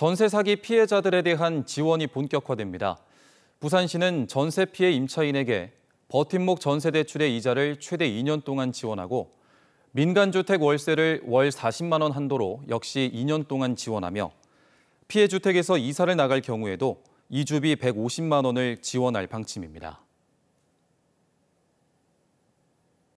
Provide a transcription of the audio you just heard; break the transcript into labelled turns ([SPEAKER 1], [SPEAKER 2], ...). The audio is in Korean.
[SPEAKER 1] 전세 사기 피해자들에 대한 지원이 본격화됩니다. 부산시는 전세 피해 임차인에게 버팀목 전세 대출의 이자를 최대 2년 동안 지원하고 민간주택 월세를 월 40만 원 한도로 역시 2년 동안 지원하며 피해 주택에서 이사를 나갈 경우에도 이주비 150만 원을 지원할 방침입니다.